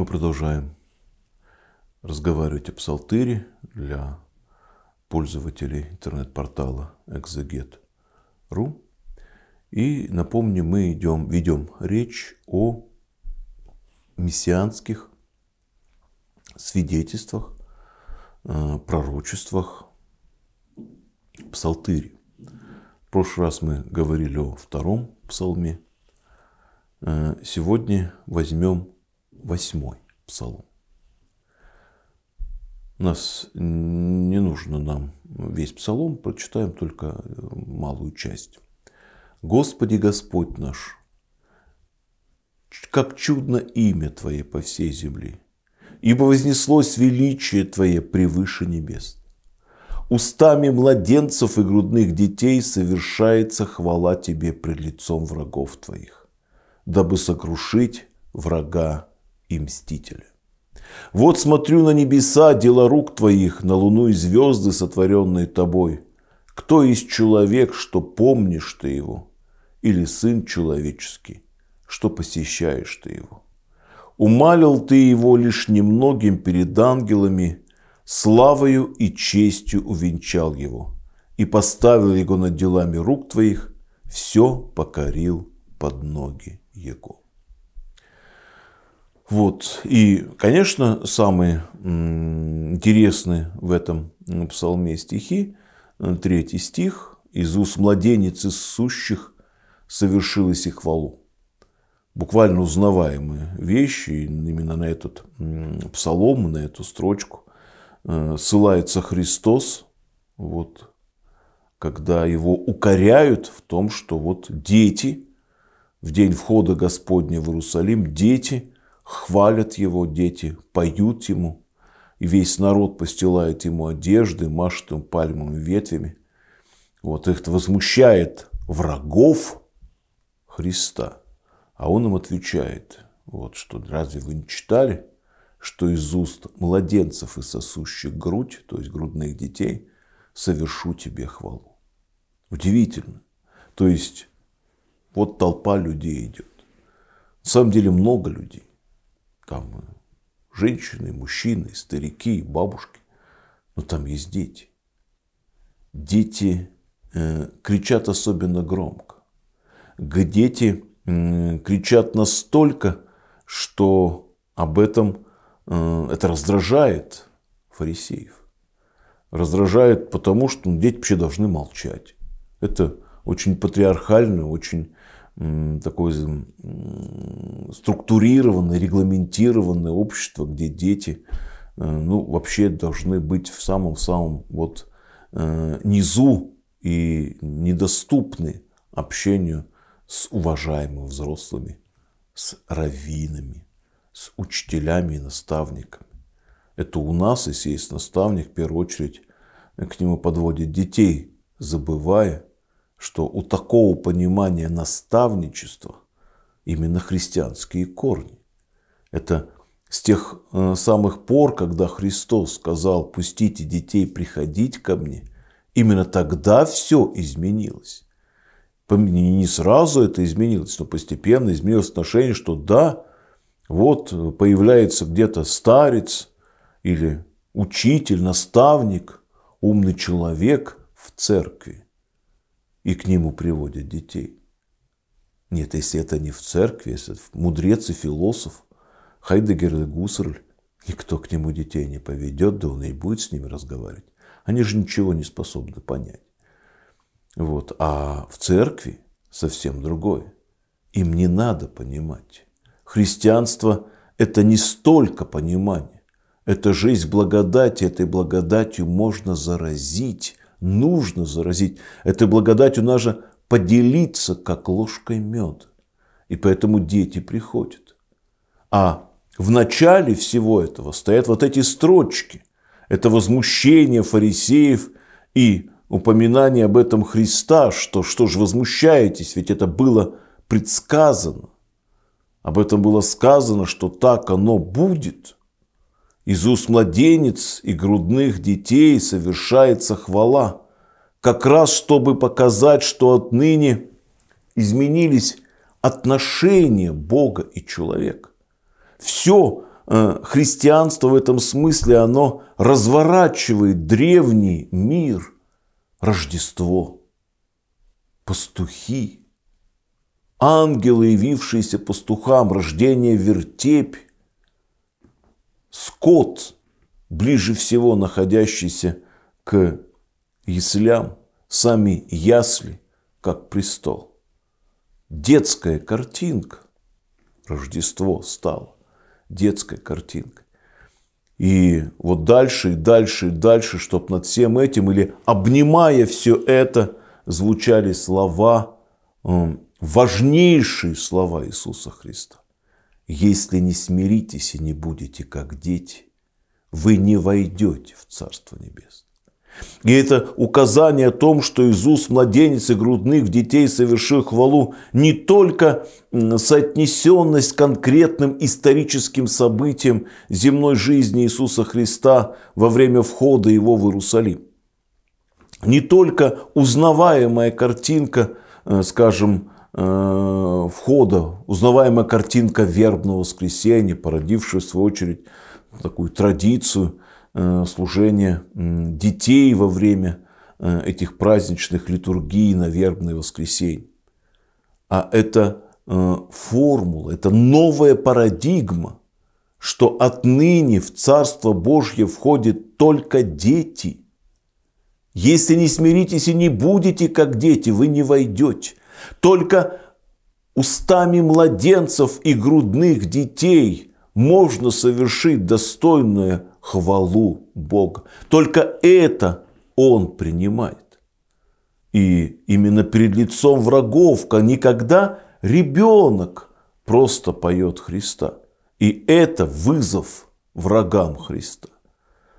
Мы продолжаем разговаривать о псалтыре для пользователей интернет-портала exeget.ru. И напомню, мы идем, ведем речь о мессианских свидетельствах, э, пророчествах псалтыре. В прошлый раз мы говорили о втором псалме. Э, сегодня возьмем восьмой псалом. Нас не нужно нам весь псалом, прочитаем только э, малую часть. Господи Господь наш, как чудно имя Твое по всей земле, ибо вознеслось величие Твое превыше небес. Устами младенцев и грудных детей совершается хвала Тебе пред лицом врагов Твоих, дабы сокрушить врага и мстители. Вот смотрю на небеса, дела рук твоих, на луну и звезды, сотворенные тобой. Кто есть человек, что помнишь ты его? Или сын человеческий, что посещаешь ты его? Умалил ты его лишь немногим перед ангелами, славою и честью увенчал его, и поставил его над делами рук твоих, все покорил под ноги его. Вот. И, конечно, самые интересные в этом псалме стихи, э, третий стих, «Из уст младенец из сущих совершилась и хвалу». Буквально узнаваемые вещи, именно на этот псалом, на эту строчку э, ссылается Христос, вот, когда его укоряют в том, что вот дети, в день входа Господня в Иерусалим, дети – хвалят его дети, поют ему, и весь народ постилает ему одежды, машет им и ветвями. Вот их возмущает врагов Христа. А он им отвечает, вот что, разве вы не читали, что из уст младенцев и сосущих грудь, то есть грудных детей, совершу тебе хвалу. Удивительно. То есть вот толпа людей идет. На самом деле много людей. Там э, женщины, мужчины, старики, бабушки. Но там есть дети. Дети э, кричат особенно громко. Дети кричат настолько, что об этом э, это раздражает фарисеев. Раздражает потому, что дети вообще должны молчать. Это очень патриархально, очень такое структурированное, регламентированное общество, где дети э, ну, вообще должны быть в самом-самом вот э, низу и недоступны общению с уважаемыми взрослыми, с раввинами, с учителями и наставниками. Это у нас, если есть наставник, в первую очередь к нему подводит детей, забывая – что у такого понимания наставничества именно христианские корни. Это с тех э, самых пор, когда Христос сказал «пустите детей приходить ко мне», именно тогда все изменилось. Не сразу это изменилось, но постепенно изменилось отношение, что да, вот э, появляется где-то старец или учитель, наставник, умный человек в церкви и к нему приводят детей. Нет, если это не в церкви, если это мудрец и философ, Хайдегер и Гуссерль, никто к нему детей не поведет, да он и будет с ними разговаривать. Они же ничего не способны понять. Вот. А в церкви совсем другое. Им не надо понимать. Христианство – это не столько понимание. Это жизнь благодати. Этой благодатью можно заразить нужно заразить. Этой благодатью надо поделиться, как ложкой меда. И поэтому дети приходят. А в начале всего этого стоят вот эти строчки. Это возмущение фарисеев и упоминание об этом Христа, что что же возмущаетесь, ведь это было предсказано. Об этом было сказано, что так оно будет – из уст младенец и грудных детей совершается хвала, как раз чтобы показать, что отныне изменились отношения Бога и человека. Все э, христианство в этом смысле, оно разворачивает древний мир, Рождество, пастухи, ангелы, явившиеся пастухам, рождение вертепь, скот, ближе всего находящийся к яслям, сами ясли, как престол. Детская картинка. Рождество стало детской картинкой. И вот дальше и дальше и дальше, чтобы над всем этим или обнимая все это, звучали слова, важнейшие слова Иисуса Христа. Если не смиритесь и не будете как дети, вы не войдете в Царство Небес. И это указание о том, что Иисус, младенец и грудных детей, совершив хвалу, не только соотнесенность конкретным историческим событиям земной жизни Иисуса Христа во время входа его в Иерусалим, не только узнаваемая картинка, э, скажем, Э, входа узнаваемая картинка вербного воскресенья, породившая в свою очередь такую традицию э, служения детей во время э, этих праздничных литургий на вербное воскресенье. А это формула, это новая парадигма, что отныне в Царство Божье входят только дети. Если не смиритесь и не будете как дети, вы не войдете. Только устами младенцев и грудных детей можно совершить достойную хвалу Бога. Только это он принимает. И именно перед лицом врагов никогда ребенок просто поет Христа. И это вызов врагам Христа.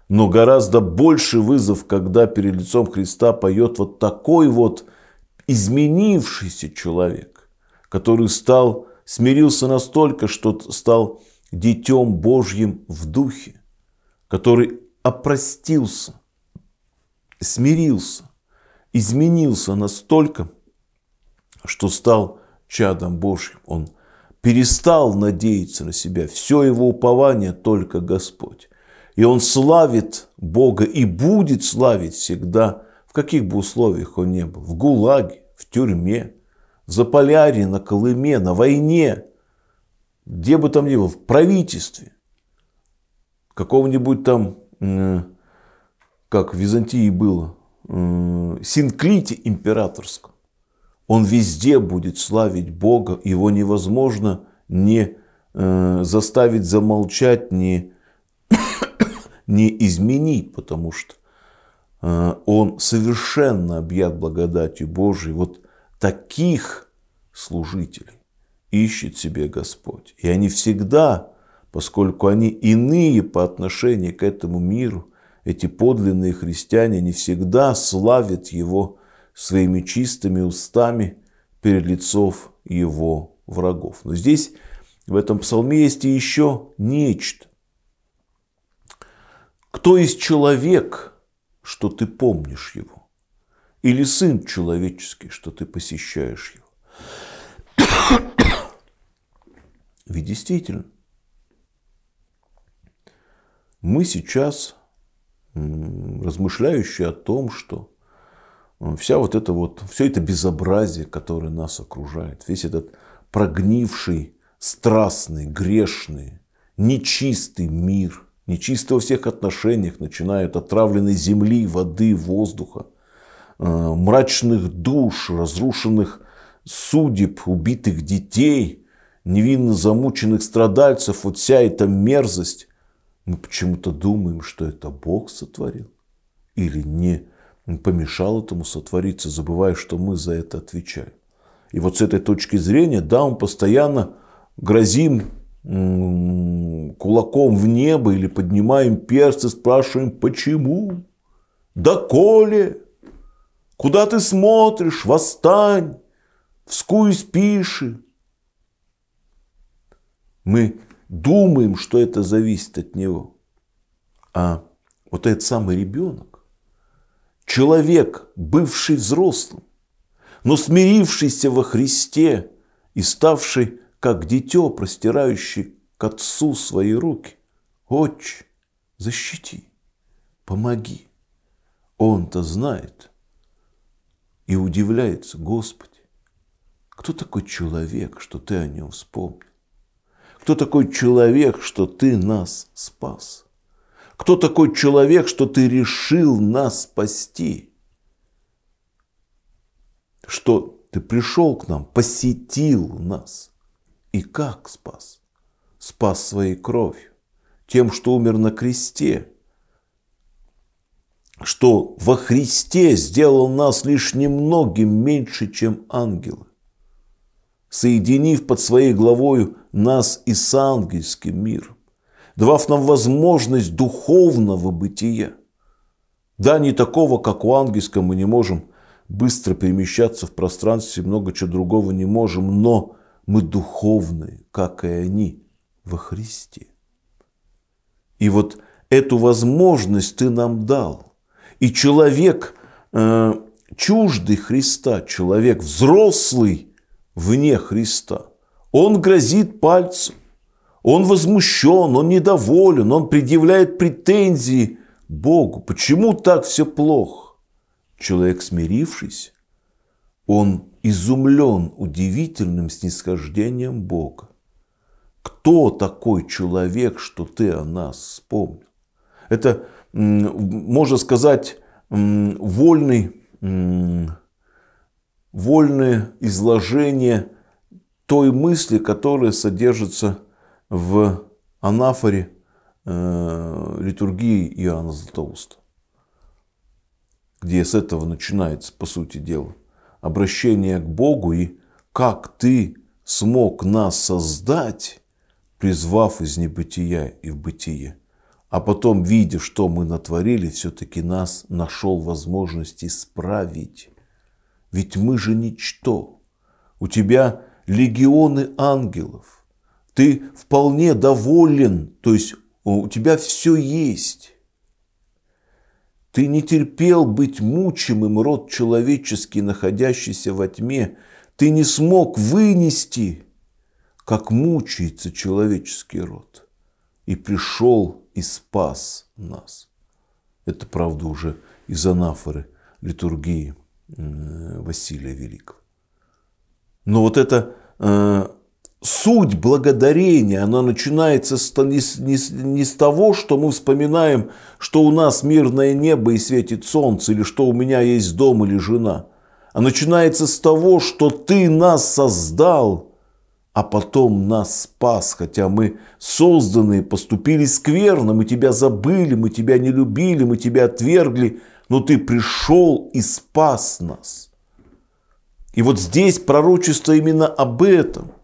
Но гораздо больше вызов, когда перед лицом Христа поет вот такой вот изменившийся человек, который стал, смирился настолько, что стал детем Божьим в духе, который опростился, смирился, изменился настолько, что стал чадом Божьим. Он перестал надеяться на себя. Все его упование только Господь. И он славит Бога и будет славить всегда в каких бы условиях он ни был, в ГУЛАГе, в тюрьме, в Заполярье, на Колыме, на войне, где бы там ни был, в правительстве, какого-нибудь там, как в Византии было, синклите императорском, он везде будет славить Бога, его невозможно не э, заставить замолчать, не, не изменить, потому что Э, он совершенно объят благодатью Божией. Вот таких служителей ищет себе Господь. И они всегда, поскольку они иные по отношению к этому миру, эти подлинные христиане, они всегда славят Его своими чистыми устами перед лицом Его врагов. Но здесь, в этом псалме есть и еще нечто. Кто из человек – что ты помнишь его, или сын человеческий, что ты посещаешь его. Ведь действительно, мы сейчас размышляющие о том, что вся вот это вот, все это безобразие, которое нас окружает, весь этот прогнивший, страстный, грешный, нечистый мир – нечисто во всех отношениях, начиная от отравленной земли, воды, воздуха, э, мрачных душ, разрушенных судеб, убитых детей, невинно замученных страдальцев, вот вся эта мерзость, мы почему-то думаем, что это Бог сотворил или не помешал этому сотвориться, забывая, что мы за это отвечаем. И вот с этой точки зрения, да, он постоянно грозим кулаком в небо или поднимаем перст и спрашиваем, почему? Да коли? Куда ты смотришь? Восстань! Вскусь спиши. Мы думаем, что это зависит от него. А вот этот самый ребенок, человек, бывший взрослым, но смирившийся во Христе и ставший как дитё, простирающий к отцу свои руки. Отче, защити, помоги. Он-то знает и удивляется, Господи, кто такой человек, что ты о нем вспомнил? Кто такой человек, что ты нас спас? Кто такой человек, что ты решил нас спасти? Что ты пришел к нам, посетил нас. И как спас? Спас своей кровью, тем, что умер на кресте, что во Христе сделал нас лишь немногим меньше, чем ангелы, соединив под своей главою нас и с ангельским миром, давав нам возможность духовного бытия. Да, не такого, как у ангельского мы не можем быстро перемещаться в пространстве, много чего другого не можем, но мы духовны, как и они во Христе. И вот эту возможность ты нам дал. И человек э, чуждый Христа, человек взрослый вне Христа, он грозит пальцем, он возмущен, он недоволен, он предъявляет претензии Богу. Почему так все плохо? Человек, смирившись, он изумлен удивительным снисхождением Бога. Кто такой человек, что ты о нас вспомнил? Это, можно сказать, вольный, вольное изложение той мысли, которая содержится в анафоре э, литургии Иоанна Златоуста, где с этого начинается, по сути дела, обращение к Богу и «как ты смог нас создать, призвав из небытия и в бытие». А потом, видя, что мы натворили, все-таки нас нашел возможность исправить. Ведь мы же ничто. У тебя легионы ангелов. Ты вполне доволен, то есть у тебя все есть. Ты не терпел быть мучимым, род человеческий, находящийся во тьме. Ты не смог вынести, как мучается человеческий род. И пришел и спас нас. Это, правда, уже из анафоры литургии э, Василия Великого. Но вот это э, суть благодарения, она начинается с, не, не, не с того, что мы вспоминаем, что у нас мирное небо и светит солнце, или что у меня есть дом или жена, а начинается с того, что ты нас создал, а потом нас спас, хотя мы созданные поступили скверно, мы тебя забыли, мы тебя не любили, мы тебя отвергли, но ты пришел и спас нас. И вот здесь пророчество именно об этом –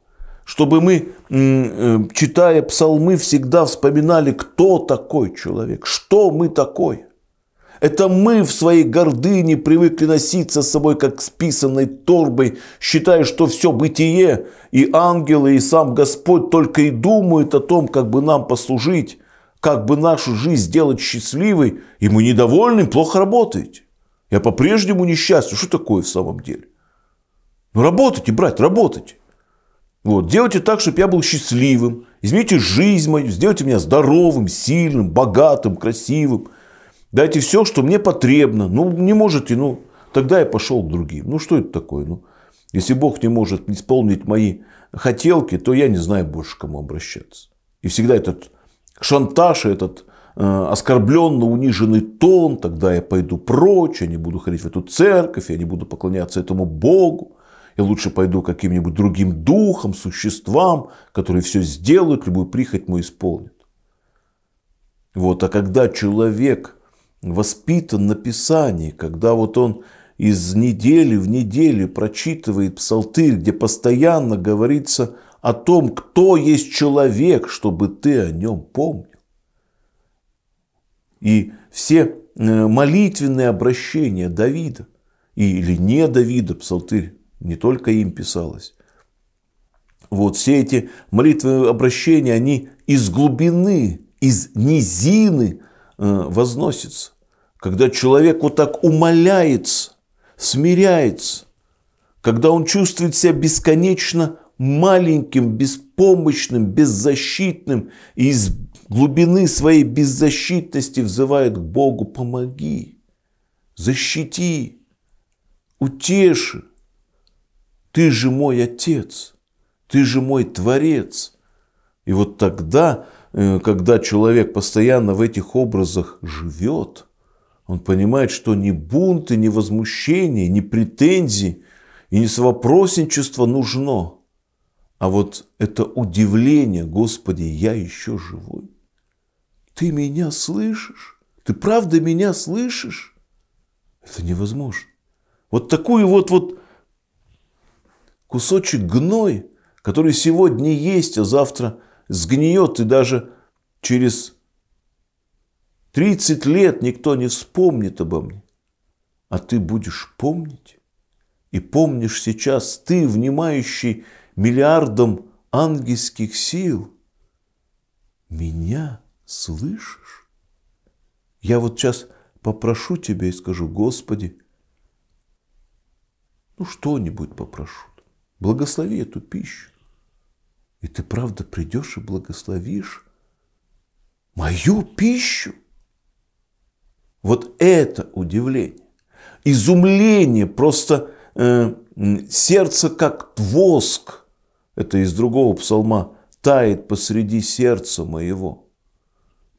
чтобы мы, э, читая псалмы, всегда вспоминали, кто такой человек, что мы такой Это мы в своей гордыне привыкли носиться с собой, как с писанной торбой, считая, что все бытие, и ангелы, и сам Господь только и думают о том, как бы нам послужить, как бы нашу жизнь сделать счастливой, и мы недовольны, плохо работаете. Я по-прежнему несчастен. Что такое в самом деле? Ну, работайте, брать, работайте. Вот. Делайте так, чтобы я был счастливым. Измените жизнь мою, сделайте меня здоровым, сильным, богатым, красивым. Дайте все, что мне потребно. Ну, не можете, ну, тогда я пошел к другим. Ну, что это такое? Ну, если Бог не может исполнить мои хотелки, то я не знаю больше, к кому обращаться. И всегда этот шантаж, этот э, оскорбленно униженный тон, тогда я пойду прочь, я не буду ходить в эту церковь, я не буду поклоняться этому Богу и лучше пойду каким-нибудь другим духом, существам, которые все сделают, любую прихоть мою исполнят. Вот, а когда человек воспитан на Писании, когда вот он из недели в неделю прочитывает псалтырь, где постоянно говорится о том, кто есть человек, чтобы ты о нем помнил. И все э, молитвенные обращения Давида или не Давида, псалтырь не только им писалось. Вот все эти молитвы обращения, они из глубины, из низины э, возносятся. Когда человек вот так умоляется, смиряется, когда он чувствует себя бесконечно маленьким, беспомощным, беззащитным и из глубины своей беззащитности взывает к Богу «помоги, защити, утеши». Ты же мой Отец, ты же мой Творец. И вот тогда, э, когда человек постоянно в этих образах живет, он понимает, что ни бунты, ни возмущения, ни претензии и ни совопросничество нужно. А вот это удивление, Господи, я еще живой. Ты меня слышишь? Ты правда меня слышишь? Это невозможно. Вот такую вот, вот кусочек гной, который сегодня есть, а завтра сгниет, и даже через 30 лет никто не вспомнит обо мне. А ты будешь помнить. И помнишь сейчас ты, внимающий миллиардом ангельских сил, меня слышишь? Я вот сейчас попрошу тебя и скажу, Господи, ну что-нибудь попрошу. Благослови эту пищу. И ты правда придешь и благословишь мою пищу. Вот это удивление, изумление, просто э, сердце как воск, это из другого псалма, тает посреди сердца моего,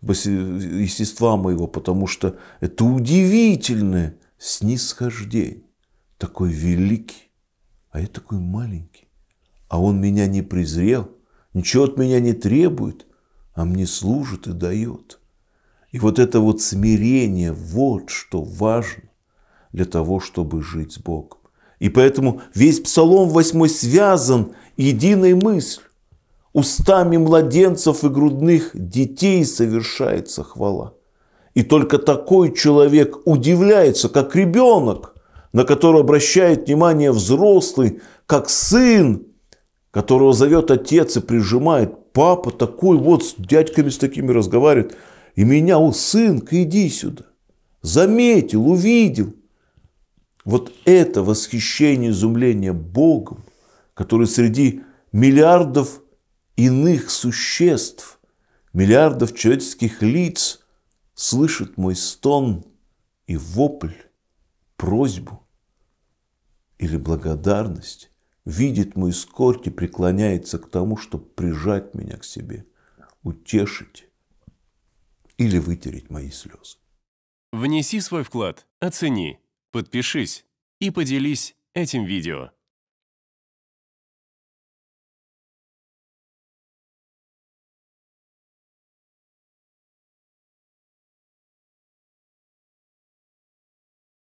естества моего, потому что это удивительное снисхождение, такой великий а я такой маленький. А он меня не презрел, ничего от меня не требует, а мне служит и дает. И вот это вот смирение, вот что важно для того, чтобы жить с Богом. И поэтому весь Псалом 8 связан единой мыслью. Устами младенцев и грудных детей совершается хвала. И только такой человек удивляется, как ребенок, на которую обращает внимание взрослый, как сын, которого зовет отец и прижимает. Папа такой вот с дядьками с такими разговаривает. И меня, у сынка, иди сюда. Заметил, увидел. Вот это восхищение, изумление Богом, который среди миллиардов иных существ, миллиардов человеческих лиц слышит мой стон и вопль просьбу или благодарность, видит мой скорбь и преклоняется к тому, чтобы прижать меня к себе, утешить или вытереть мои слезы. Внеси свой вклад, оцени, подпишись и поделись этим видео.